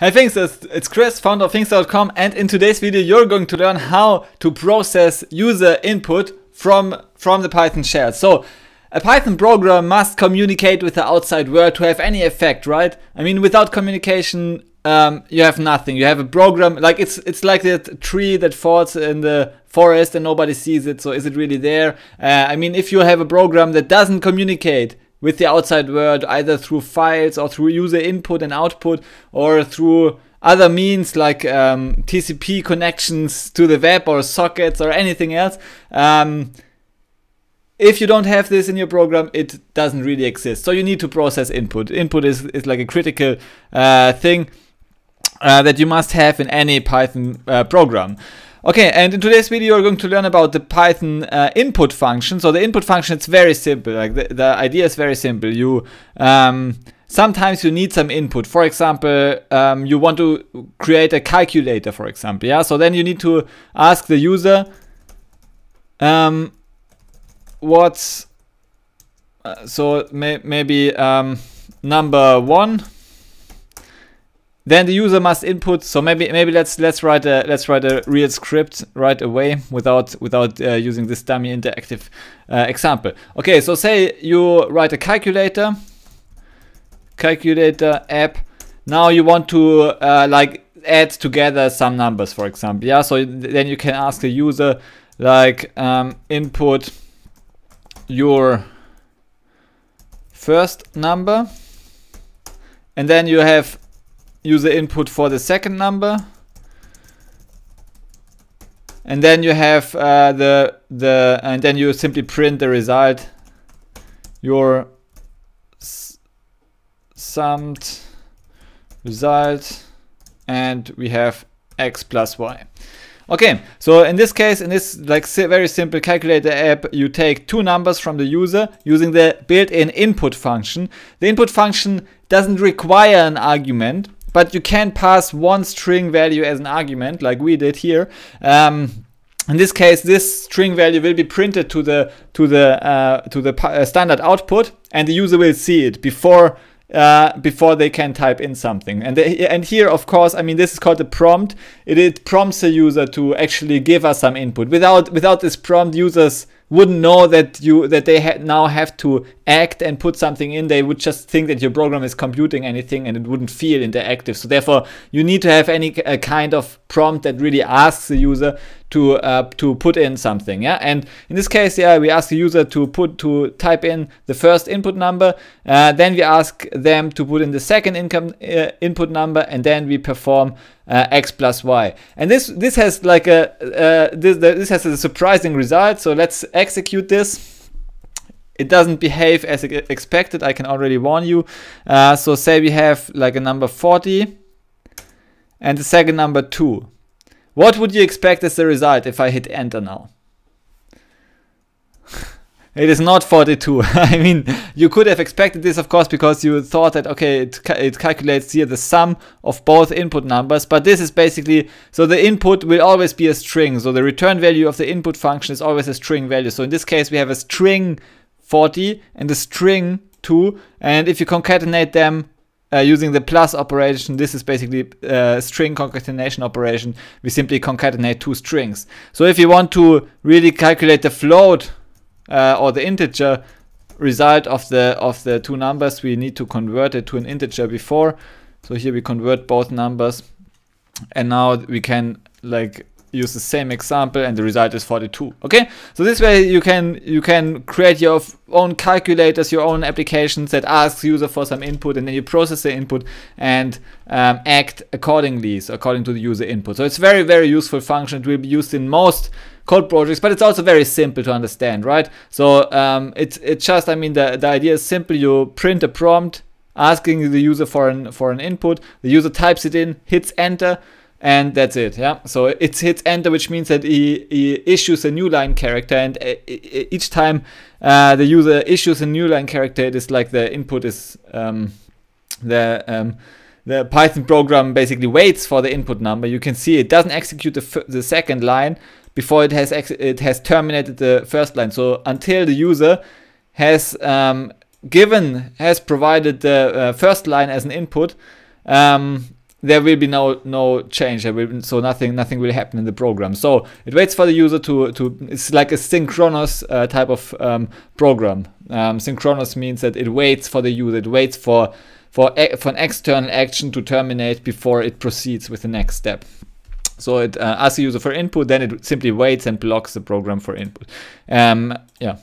Hey Things, it's Chris, founder of Things.com and in today's video you're going to learn how to process user input from, from the Python shell. So a Python program must communicate with the outside world to have any effect, right? I mean without communication um, you have nothing. You have a program, like it's it's like that tree that falls in the forest and nobody sees it, so is it really there? Uh, I mean if you have a program that doesn't communicate with the outside world, either through files or through user input and output, or through other means like um, TCP connections to the web or sockets or anything else. Um, if you don't have this in your program, it doesn't really exist. So you need to process input. Input is, is like a critical uh, thing uh, that you must have in any Python uh, program. Okay, and in today's video, we're going to learn about the Python uh, input function. So the input function is very simple. Like the, the idea is very simple. You um, sometimes you need some input. For example, um, you want to create a calculator, for example. Yeah. So then you need to ask the user um, what's uh, so may maybe um, number one then the user must input. So maybe maybe let's let's write a let's write a real script right away without without uh, using this dummy interactive uh, example. Okay, so say you write a calculator, calculator app. Now you want to uh, like add together some numbers, for example. Yeah. So then you can ask the user like um, input your first number and then you have user input for the second number. And then you have uh, the, the, and then you simply print the result, your summed result, and we have x plus y. Okay, so in this case, in this like very simple calculator app, you take two numbers from the user using the built-in input function. The input function doesn't require an argument, but you can pass one string value as an argument like we did here. Um, in this case, this string value will be printed to the to the uh, to the uh, standard output, and the user will see it before uh, before they can type in something. And they, and here, of course, I mean this is called a prompt. It, it prompts the user to actually give us some input. Without without this prompt, users wouldn't know that you that they ha- now have to act and put something in they would just think that your program is computing anything and it wouldn't feel interactive so therefore you need to have any kind of prompt that really asks the user to uh, to put in something. Yeah, and in this case, yeah, we ask the user to put to type in the first input number. Uh, then we ask them to put in the second income uh, input number, and then we perform uh, x plus y. And this this has like a uh, this this has a surprising result. So let's execute this it doesn't behave as expected I can already warn you uh, so say we have like a number 40 and the second number 2 what would you expect as the result if I hit enter now? It is not 42. I mean, you could have expected this, of course, because you thought that, okay, it, ca it calculates here the sum of both input numbers, but this is basically, so the input will always be a string. So the return value of the input function is always a string value. So in this case, we have a string 40 and a string 2, and if you concatenate them, uh, using the plus operation, this is basically a uh, string concatenation operation. We simply concatenate two strings. So if you want to really calculate the float uh, or the integer result of the of the two numbers, we need to convert it to an integer before. So here we convert both numbers, and now we can like use the same example and the result is 42 okay so this way you can you can create your own calculators your own applications that ask user for some input and then you process the input and um, act accordingly so according to the user input so it's very very useful function it will be used in most code projects but it's also very simple to understand right so um, it's it's just i mean the, the idea is simple you print a prompt asking the user for an for an input the user types it in hits enter and that's it yeah so it's hits enter which means that he, he issues a new line character and uh, each time uh, the user issues a new line character it is like the input is um, the um, the python program basically waits for the input number you can see it doesn't execute the, the second line before it has it has terminated the first line so until the user has um, given has provided the uh, first line as an input um, there will be no no change. Will, so nothing nothing will happen in the program. So it waits for the user to to it's like a synchronous uh, type of um, program. Um, synchronous means that it waits for the user. It waits for for for an external action to terminate before it proceeds with the next step. So it uh, asks the user for input, then it simply waits and blocks the program for input. Um, yeah,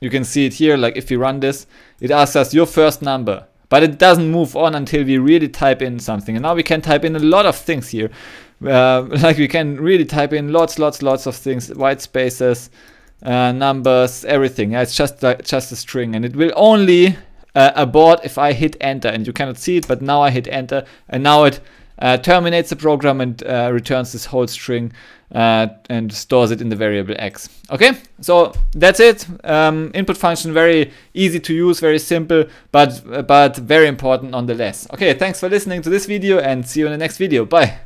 you can see it here. Like if we run this, it asks us your first number but it doesn't move on until we really type in something. And now we can type in a lot of things here. Uh, like we can really type in lots, lots, lots of things, white spaces, uh, numbers, everything. Yeah, it's just just a string and it will only uh, abort if I hit enter and you cannot see it, but now I hit enter and now it uh, terminates the program and uh, returns this whole string uh, and stores it in the variable x. Okay, so that's it. Um, input function very easy to use, very simple, but but very important nonetheless. Okay, thanks for listening to this video and see you in the next video. Bye.